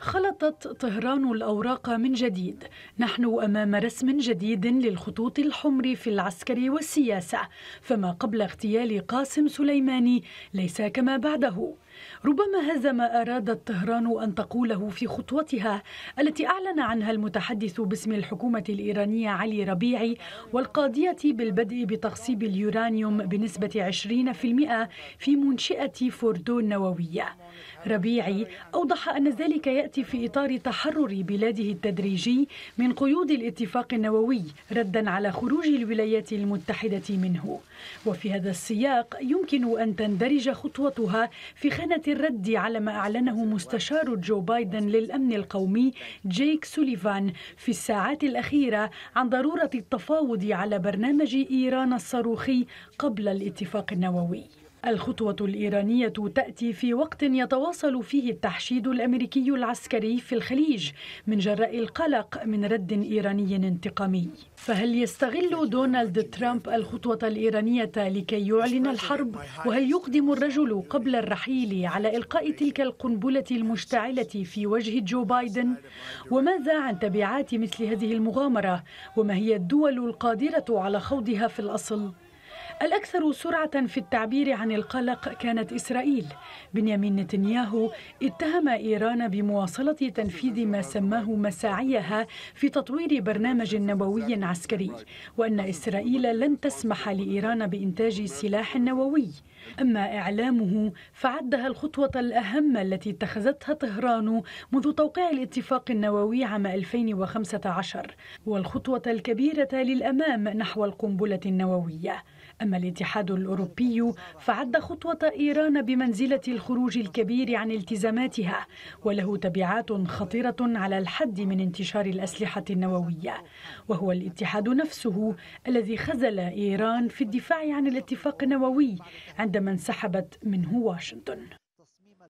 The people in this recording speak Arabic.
خلطت طهران الأوراق من جديد نحن أمام رسم جديد للخطوط الحمر في العسكر والسياسة فما قبل اغتيال قاسم سليماني ليس كما بعده ربما هذا ما أرادت طهران أن تقوله في خطوتها التي أعلن عنها المتحدث باسم الحكومة الإيرانية علي ربيعي والقاضية بالبدء بتخصيب اليورانيوم بنسبة 20% في منشئة فوردو النووية ربيعي أوضح أن ذلك يأتي في إطار تحرر بلاده التدريجي من قيود الاتفاق النووي ردا على خروج الولايات المتحدة منه وفي هذا السياق يمكن أن تندرج خطوتها في خلال كانت الرد على ما أعلنه مستشار جو بايدن للأمن القومي جيك سوليفان في الساعات الأخيرة عن ضرورة التفاوض على برنامج إيران الصاروخي قبل الاتفاق النووي الخطوة الإيرانية تأتي في وقت يتواصل فيه التحشيد الأمريكي العسكري في الخليج من جراء القلق من رد إيراني انتقامي فهل يستغل دونالد ترامب الخطوة الإيرانية لكي يعلن الحرب؟ وهل يقدم الرجل قبل الرحيل على إلقاء تلك القنبلة المشتعلة في وجه جو بايدن؟ وماذا عن تبعات مثل هذه المغامرة؟ وما هي الدول القادرة على خوضها في الأصل؟ الأكثر سرعة في التعبير عن القلق كانت إسرائيل بنيامين نتنياهو اتهم إيران بمواصلة تنفيذ ما سماه مساعيها في تطوير برنامج نووي عسكري وأن إسرائيل لن تسمح لإيران بإنتاج سلاح نووي أما إعلامه فعدها الخطوة الأهم التي اتخذتها طهران منذ توقيع الاتفاق النووي عام 2015 والخطوة الكبيرة للأمام نحو القنبلة النووية أما الاتحاد الأوروبي فعد خطوة إيران بمنزلة الخروج الكبير عن التزاماتها وله تبعات خطيرة على الحد من انتشار الأسلحة النووية وهو الاتحاد نفسه الذي خذل إيران في الدفاع عن الاتفاق النووي عندما انسحبت منه واشنطن